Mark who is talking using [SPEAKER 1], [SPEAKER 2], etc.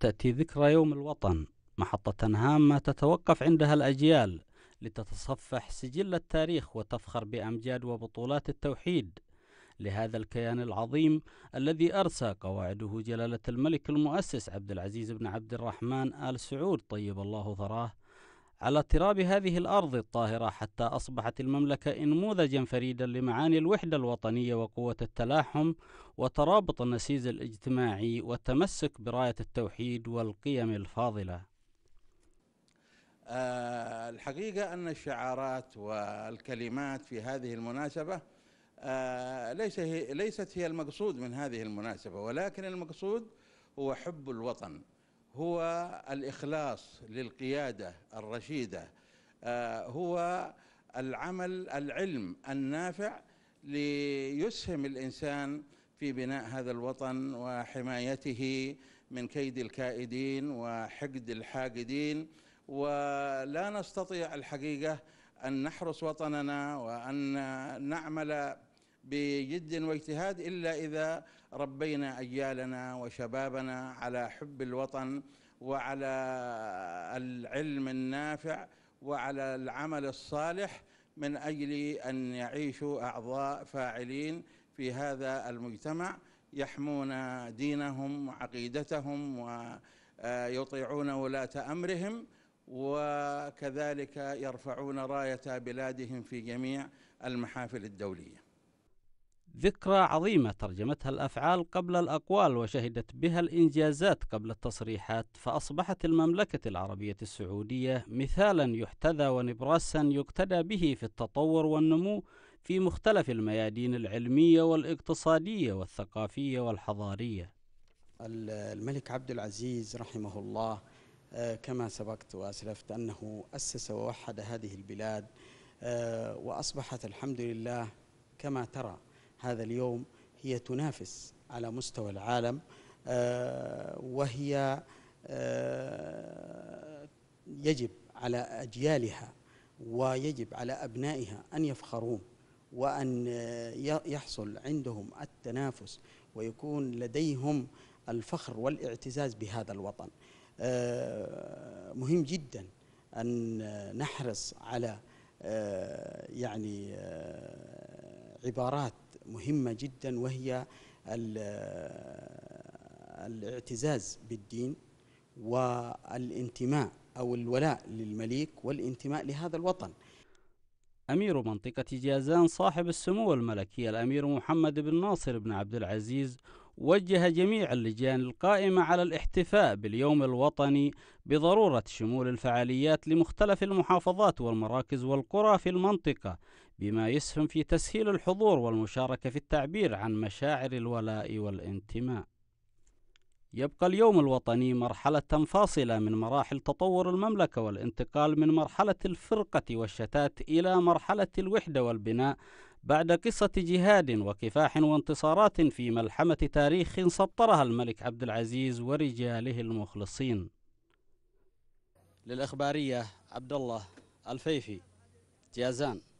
[SPEAKER 1] تأتي ذكرى يوم الوطن محطة هامة تتوقف عندها الأجيال لتتصفح سجل التاريخ وتفخر بأمجاد وبطولات التوحيد لهذا الكيان العظيم الذي أرسى قواعده جلالة الملك المؤسس عبد العزيز بن عبد الرحمن آل سعود طيب الله ثراه على اضطراب هذه الأرض الطاهرة حتى أصبحت المملكة انموذجا فريدا لمعاني الوحدة الوطنية وقوة التلاحم وترابط النسيج الاجتماعي والتمسك براية التوحيد والقيم الفاضلة
[SPEAKER 2] آه، الحقيقة أن الشعارات والكلمات في هذه المناسبة آه، ليس ليست هي المقصود من هذه المناسبة ولكن المقصود هو حب الوطن هو الإخلاص للقيادة الرشيدة آه، هو العمل العلم النافع ليسهم الإنسان في بناء هذا الوطن وحمايته من كيد الكائدين وحقد الحاقدين ولا نستطيع الحقيقة أن نحرس وطننا وأن نعمل بجد واجتهاد إلا إذا ربينا أجيالنا وشبابنا على حب الوطن وعلى العلم النافع وعلى العمل الصالح من أجل أن يعيشوا أعضاء فاعلين في هذا المجتمع يحمون دينهم وعقيدتهم ويطيعون ولاة أمرهم وكذلك يرفعون راية بلادهم في جميع المحافل الدولية
[SPEAKER 1] ذكرى عظيمة ترجمتها الأفعال قبل الأقوال وشهدت بها الإنجازات قبل التصريحات فأصبحت المملكة العربية السعودية مثالا يحتذى ونبراسا يقتدى به في التطور والنمو في مختلف الميادين العلمية
[SPEAKER 3] والاقتصادية والثقافية والحضارية الملك عبد العزيز رحمه الله آه، كما سبقت وأسلفت أنه أسس ووحد هذه البلاد آه، وأصبحت الحمد لله كما ترى هذا اليوم هي تنافس على مستوى العالم آه، وهي آه، يجب على أجيالها ويجب على أبنائها أن يفخرون وأن آه، يحصل عندهم التنافس ويكون لديهم الفخر والاعتزاز بهذا الوطن مهم جدا أن نحرص على يعني عبارات مهمة جدا وهي الاعتزاز بالدين والانتماء أو الولاء للمليك والانتماء لهذا
[SPEAKER 1] الوطن أمير منطقة جازان صاحب السمو الملكي الأمير محمد بن ناصر بن عبد العزيز وجه جميع اللجان القائمة على الاحتفاء باليوم الوطني بضرورة شمول الفعاليات لمختلف المحافظات والمراكز والقرى في المنطقة بما يسهم في تسهيل الحضور والمشاركة في التعبير عن مشاعر الولاء والانتماء يبقى اليوم الوطني مرحلة فاصلة من مراحل تطور المملكة والانتقال من مرحلة الفرقة والشتات إلى مرحلة الوحدة والبناء بعد قصة جهاد وكفاح وانتصارات في ملحمة تاريخ سطرها الملك عبد العزيز ورجاله المخلصين. للإخبارية عبد الله الفيفي جازان